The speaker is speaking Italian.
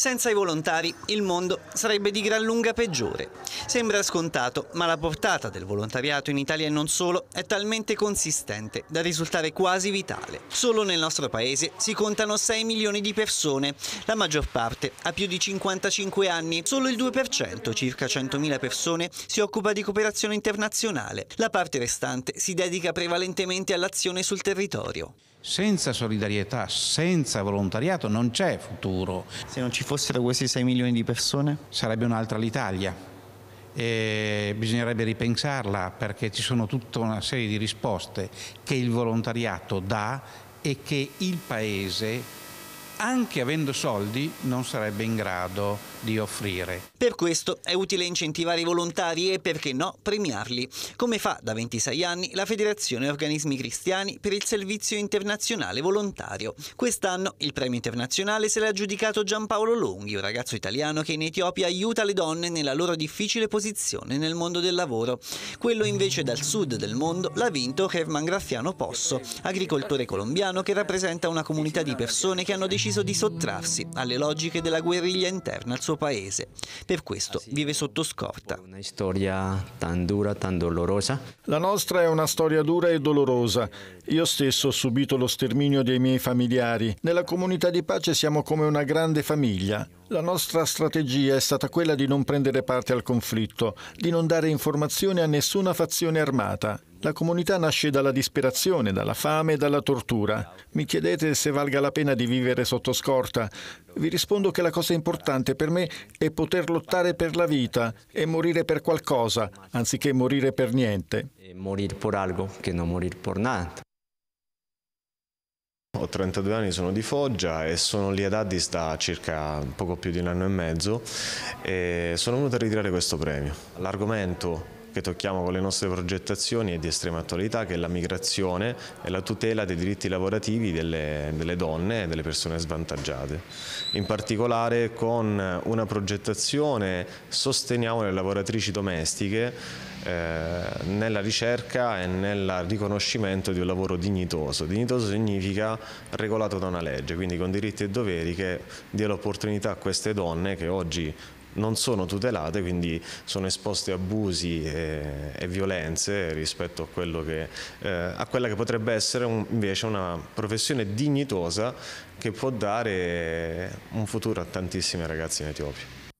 Senza i volontari il mondo sarebbe di gran lunga peggiore. Sembra scontato, ma la portata del volontariato in Italia e non solo è talmente consistente da risultare quasi vitale. Solo nel nostro paese si contano 6 milioni di persone, la maggior parte ha più di 55 anni. Solo il 2%, circa 100.000 persone, si occupa di cooperazione internazionale. La parte restante si dedica prevalentemente all'azione sul territorio. Senza solidarietà, senza volontariato non c'è futuro. Se non ci fossero questi 6 milioni di persone? Sarebbe un'altra l'Italia. E bisognerebbe ripensarla perché ci sono tutta una serie di risposte che il volontariato dà e che il Paese anche avendo soldi non sarebbe in grado di offrire. Per questo è utile incentivare i volontari e perché no premiarli, come fa da 26 anni la Federazione Organismi Cristiani per il Servizio Internazionale Volontario. Quest'anno il premio internazionale se l'ha aggiudicato Giampaolo Longhi, un ragazzo italiano che in Etiopia aiuta le donne nella loro difficile posizione nel mondo del lavoro. Quello invece dal sud del mondo l'ha vinto Herman Graffiano Posso, agricoltore colombiano che rappresenta una comunità di persone che hanno deciso deciso di sottrarsi alle logiche della guerriglia interna al suo paese. Per questo ah, vive sotto scorta. Una storia tan dura, tan dolorosa. La nostra è una storia dura e dolorosa. Io stesso ho subito lo sterminio dei miei familiari. Nella comunità di pace siamo come una grande famiglia. La nostra strategia è stata quella di non prendere parte al conflitto, di non dare informazioni a nessuna fazione armata. La comunità nasce dalla disperazione, dalla fame e dalla tortura. Mi chiedete se valga la pena di vivere sotto scorta. Vi rispondo che la cosa importante per me è poter lottare per la vita e morire per qualcosa, anziché morire per niente. Morire per algo che non morire per niente. Ho 32 anni, sono di Foggia e sono lì ad Addis da circa poco più di un anno e mezzo e sono venuto a ritirare questo premio. L'argomento che tocchiamo con le nostre progettazioni è di estrema attualità, che è la migrazione e la tutela dei diritti lavorativi delle, delle donne e delle persone svantaggiate. In particolare con una progettazione sosteniamo le lavoratrici domestiche eh, nella ricerca e nel riconoscimento di un lavoro dignitoso. Dignitoso significa regolato da una legge, quindi con diritti e doveri che dia l'opportunità a queste donne che oggi non sono tutelate, quindi sono esposte a abusi e, e violenze rispetto a, che, eh, a, quella che potrebbe essere un, invece una professione dignitosa che può dare un futuro a tantissime ragazze in Etiopia.